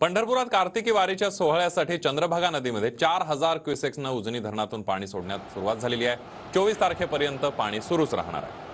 पंढरपुरात कार्तिकी वारीच्या सोहळ्यासाठी चंद्रभागा नदीमध्ये चार हजार क्युसेक्सनं उजनी धरणातून पाणी सोडण्यात सुरुवात झालेली आहे चोवीस तारखेपर्यंत पाणी सुरूच राहणार आहे